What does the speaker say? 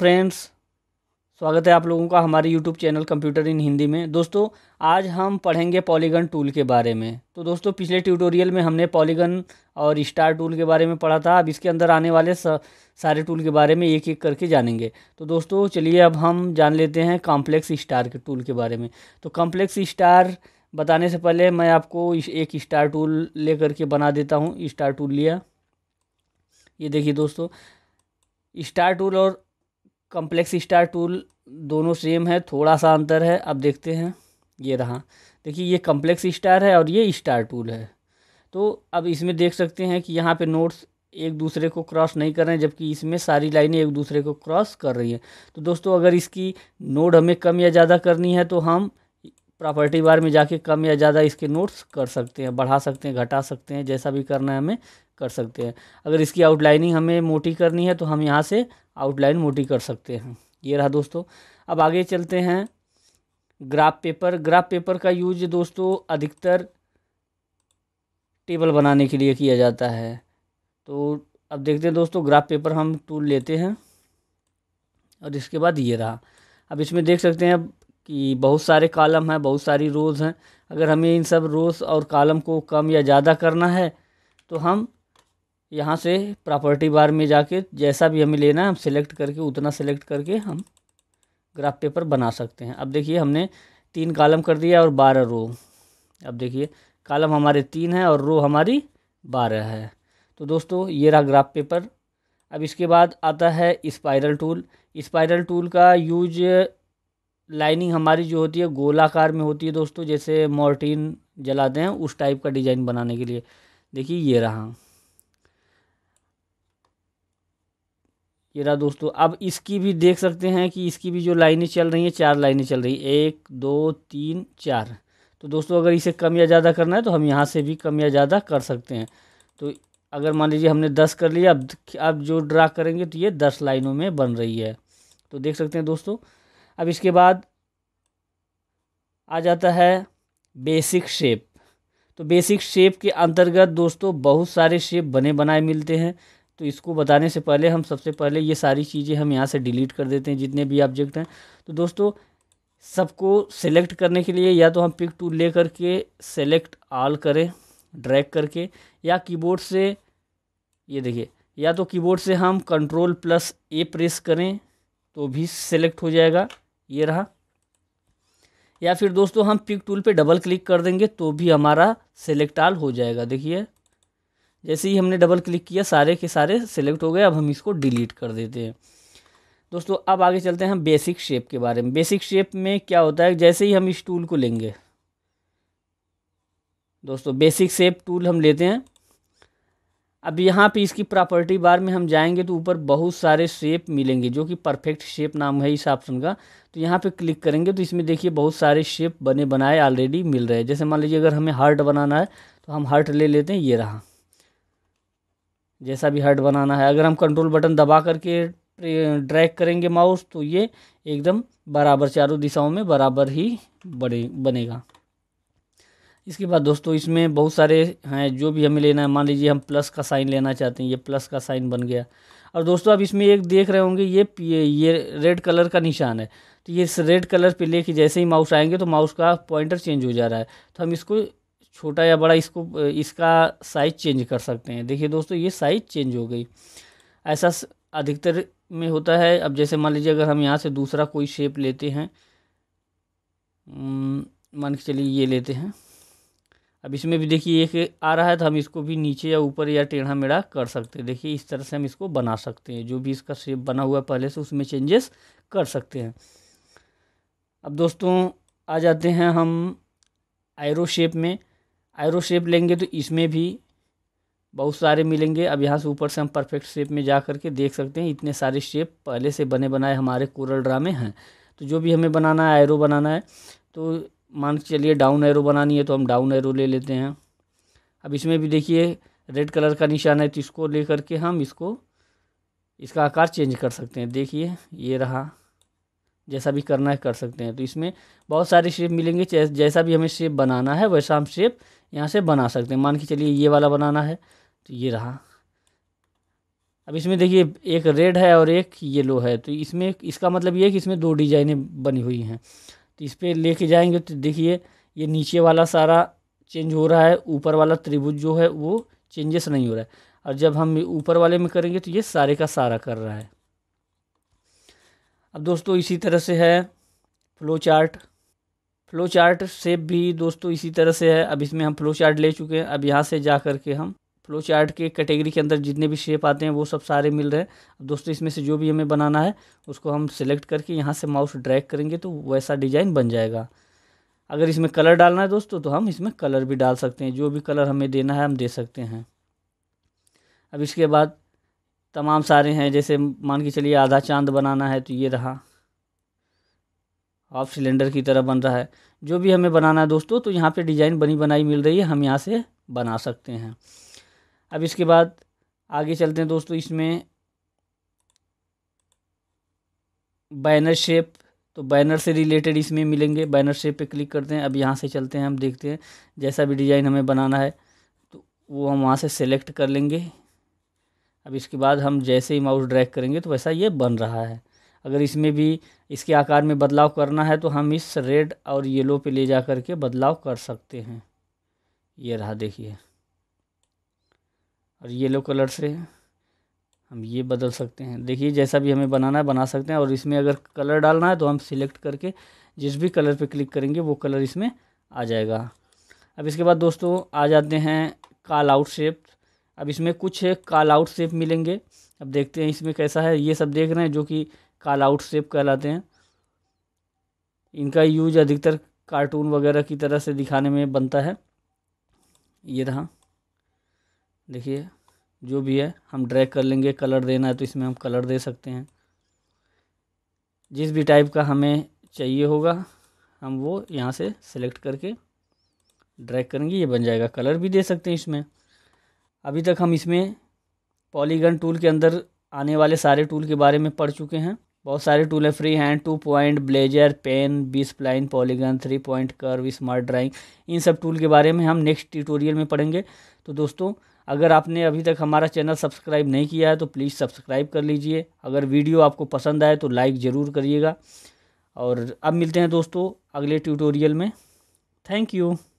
friends स्वागत है आप लोगों का हमारे YouTube channel computer in Hindi में दोस्तों आज हम पढ़ेंगे पॉलीगन टूल के बारे में तो दोस्तों पिछले ट्यूटोरियल में हमने पॉलीगन और स्टार टूल के बारे में पढ़ा था अब इसके अंदर आने वाले सारे टूल के बारे में एक एक करके जानेंगे तो दोस्तों चलिए अब हम जान लेते हैं कॉम्प्लेक्स स्टार के टूल के बारे में तो कॉम्प्लेक्स स्टार बताने से पहले मैं आपको एक स्टार टूल ले करके बना देता हूँ स्टार टूल लिया ये देखिए दोस्तों स्टार टूल और कम्प्लेक्स स्टार टूल दोनों सेम है थोड़ा सा अंतर है अब देखते हैं ये रहा देखिए ये कम्प्लेक्स स्टार है और ये स्टार टूल है तो अब इसमें देख सकते हैं कि यहाँ पे नोट्स एक दूसरे को क्रॉस नहीं कर रहे हैं जबकि इसमें सारी लाइनें एक दूसरे को क्रॉस कर रही हैं तो दोस्तों अगर इसकी नोड हमें कम या ज़्यादा करनी है तो हम प्रॉपर्टी बार में जाके कम या ज़्यादा इसके नोट्स कर सकते हैं बढ़ा सकते हैं घटा सकते हैं जैसा भी करना है हमें कर सकते हैं अगर इसकी आउटलाइनिंग हमें मोटी करनी है तो हम यहाँ से आउटलाइन मोटी कर सकते हैं ये रहा दोस्तों अब आगे चलते हैं ग्राफ पेपर ग्राफ पेपर का यूज दोस्तों अधिकतर टेबल बनाने के लिए किया जाता है तो अब देखते हैं दोस्तों ग्राफ पेपर हम टूल लेते हैं और इसके बाद ये रहा अब इसमें देख सकते हैं अब कि बहुत सारे कॉलम हैं बहुत सारी रोज़ हैं अगर हमें इन सब रोज़ और कॉलम को कम या ज़्यादा करना है तो हम यहाँ से प्रॉपर्टी बार में जाके जैसा भी हमें लेना है हम सेलेक्ट करके उतना सेलेक्ट करके हम ग्राफ पेपर बना सकते हैं अब देखिए हमने तीन कालम कर दिया और बारह रो अब देखिए कालम हमारे तीन है और रो हमारी बारह है तो दोस्तों ये रहा ग्राफ पेपर अब इसके बाद आता है स्पाइरल टूल स्पाइरल टूल का यूज लाइनिंग हमारी जो होती है गोलाकार में होती है दोस्तों जैसे मोर्टीन जलाते हैं उस टाइप का डिज़ाइन बनाने के लिए देखिए ये रहा ये रहा दोस्तों अब इसकी भी देख सकते हैं कि इसकी भी जो लाइनें चल रही हैं चार लाइनें चल रही है एक दो तीन चार तो दोस्तों अगर इसे कम या ज़्यादा करना है तो हम यहाँ से भी कम या ज़्यादा कर सकते हैं तो अगर मान लीजिए हमने दस कर लिया अब अब जो ड्रा करेंगे तो ये दस लाइनों में बन रही है तो देख सकते हैं दोस्तों अब इसके बाद आ जाता है बेसिक शेप तो बेसिक शेप के अंतर्गत दोस्तों बहुत सारे शेप बने बनाए मिलते हैं तो इसको बताने से पहले हम सबसे पहले ये सारी चीज़ें हम यहाँ से डिलीट कर देते हैं जितने भी ऑब्जेक्ट हैं तो दोस्तों सबको सेलेक्ट करने के लिए या तो हम पिक टूल ले करके सेलेक्ट आल करें ड्रैग करके या कीबोर्ड से ये देखिए या तो कीबोर्ड से हम कंट्रोल प्लस ए प्रेस करें तो भी सेलेक्ट हो जाएगा ये रहा या फिर दोस्तों हम पिक टूल पे डबल क्लिक कर देंगे तो भी हमारा सेलेक्ट आल हो जाएगा देखिए जैसे ही हमने डबल क्लिक किया सारे के सारे सेलेक्ट हो गए अब हम इसको डिलीट कर देते हैं दोस्तों अब आगे चलते हैं हम बेसिक शेप के बारे में बेसिक शेप में क्या होता है जैसे ही हम इस टूल को लेंगे दोस्तों बेसिक शेप टूल हम लेते हैं अब यहाँ पे इसकी प्रॉपर्टी बार में हम जाएंगे तो ऊपर बहुत सारे शेप मिलेंगे जो कि परफेक्ट शेप नाम है इस ऑप्शन का तो यहाँ पे क्लिक करेंगे तो इसमें देखिए बहुत सारे शेप बने बनाए ऑलरेडी मिल रहे हैं जैसे मान लीजिए अगर हमें हार्ट बनाना है तो हम हार्ट ले लेते हैं ये रहा जैसा भी हर्ट बनाना है अगर हम कंट्रोल बटन दबा करके ड्रैग करेंगे माउस तो ये एकदम बराबर चारों दिशाओं में बराबर ही बड़े बनेगा इसके बाद दोस्तों इसमें बहुत सारे हैं जो भी हमें लेना है मान लीजिए हम प्लस का साइन लेना चाहते हैं ये प्लस का साइन बन गया और दोस्तों आप इसमें एक देख रहे होंगे ये ये रेड कलर का निशान है तो ये इस रेड कलर पे लेके जैसे ही माउस आएंगे तो माउस का पॉइंटर चेंज हो जा रहा है तो हम इसको छोटा या बड़ा इसको इसका साइज़ चेंज कर सकते हैं देखिए दोस्तों ये साइज़ चेंज हो गई ऐसा अधिकतर में होता है अब जैसे मान लीजिए अगर हम यहाँ से दूसरा कोई शेप लेते हैं मान के चलिए ये लेते हैं अब इसमें भी देखिए एक आ रहा है तो हम इसको भी नीचे या ऊपर या टेढ़ा मेढ़ा कर सकते हैं देखिए इस तरह से हम इसको बना सकते हैं जो भी इसका शेप बना हुआ है पहले से उसमें चेंजेस कर सकते हैं अब दोस्तों आ जाते हैं हम एरो शेप में एरो शेप लेंगे तो इसमें भी बहुत सारे मिलेंगे अब यहाँ से ऊपर से हम परफेक्ट शेप में जा करके देख सकते हैं इतने सारे शेप पहले से बने बनाए हमारे कोरल ड्रा में हैं तो जो भी हमें बनाना है एरो बनाना है तो मान के चलिए डाउन एरो बनानी है तो हम डाउन एरो ले लेते हैं अब इसमें भी देखिए रेड कलर का निशान है तो इसको ले करके हम इसको इसका आकार चेंज कर सकते हैं देखिए ये रहा जैसा भी करना है कर सकते हैं तो इसमें बहुत सारे शेप मिलेंगे जैसा भी हमें शेप बनाना है वैसा हम शेप यहाँ से बना सकते हैं मान के चलिए ये वाला बनाना है तो ये रहा अब इसमें देखिए एक रेड है और एक येलो है तो इसमें इसका मतलब ये है कि इसमें दो डिजाइनें बनी हुई हैं तो इस पर लेके जाएंगे तो देखिए ये नीचे वाला सारा चेंज हो रहा है ऊपर वाला त्रिभुज जो है वो चेंजेस नहीं हो रहा है और जब हम ऊपर वाले में करेंगे तो ये सारे का सारा कर रहा है अब दोस्तों इसी तरह से है flow chart flow chart shape भी दोस्तों इसी तरह से है अब इसमें हम फ्लो चार्ट ले चुके हैं अब यहाँ से जा करके हम फ्लो चार्ट के कैटेगरी के अंदर जितने भी शेप आते हैं वो सब सारे मिल रहे हैं अब दोस्तों इसमें से जो भी हमें बनाना है उसको हम सिलेक्ट करके यहाँ से माउस ड्रैग करेंगे तो वैसा डिज़ाइन बन जाएगा अगर इसमें कलर डालना है दोस्तों तो हम इसमें कलर भी डाल सकते हैं जो भी कलर हमें देना है हम दे सकते हैं अब इसके बाद तमाम सारे हैं जैसे मान के चलिए आधा चांद बनाना है तो ये रहा हाफ सिलेंडर की तरह बन रहा है जो भी हमें बनाना है दोस्तों तो यहाँ पे डिज़ाइन बनी बनाई मिल रही है हम यहाँ से बना सकते हैं अब इसके बाद आगे चलते हैं दोस्तों इसमें बैनर शेप तो बैनर से रिलेटेड इसमें मिलेंगे बैनर शेप पे क्लिक करते हैं अब यहाँ से चलते हैं हम देखते हैं जैसा भी डिज़ाइन हमें बनाना है तो वो हम वहाँ से सेलेक्ट कर लेंगे अब इसके बाद हम जैसे ही माउस ड्रैग करेंगे तो वैसा ये बन रहा है अगर इसमें भी इसके आकार में बदलाव करना है तो हम इस रेड और येलो पे ले जा करके बदलाव कर सकते हैं ये रहा देखिए और येलो कलर से हम ये बदल सकते हैं देखिए जैसा भी हमें बनाना है बना सकते हैं और इसमें अगर कलर डालना है तो हम सिलेक्ट करके जिस भी कलर पे क्लिक करेंगे वो कलर इसमें आ जाएगा अब इसके बाद दोस्तों आ जाते हैं काल आउट शेप अब इसमें कुछ काल आउट शेप मिलेंगे अब देखते हैं इसमें कैसा है ये सब देख रहे हैं जो कि काल आउट सेप कहलाते हैं इनका यूज अधिकतर कार्टून वगैरह की तरह से दिखाने में बनता है ये रहा देखिए जो भी है हम ड्रैग कर लेंगे कलर देना है तो इसमें हम कलर दे सकते हैं जिस भी टाइप का हमें चाहिए होगा हम वो यहाँ से सेलेक्ट करके ड्रैग करेंगे ये बन जाएगा कलर भी दे सकते हैं इसमें अभी तक हम इसमें पॉलीगन टूल के अंदर आने वाले सारे टूल के बारे में पढ़ चुके हैं बहुत सारे टूल हैं free hand two point blazer pen B spline polygon three point curve smart drawing इन सब टूल के बारे में हम नेक्स्ट ट्यूटोरियल में पढ़ेंगे तो दोस्तों अगर आपने अभी तक हमारा चैनल सब्सक्राइब नहीं किया है तो प्लीज़ सब्सक्राइब कर लीजिए अगर वीडियो आपको पसंद आए तो लाइक ज़रूर करिएगा और अब मिलते हैं दोस्तों अगले ट्यूटोरियल में थैंक यू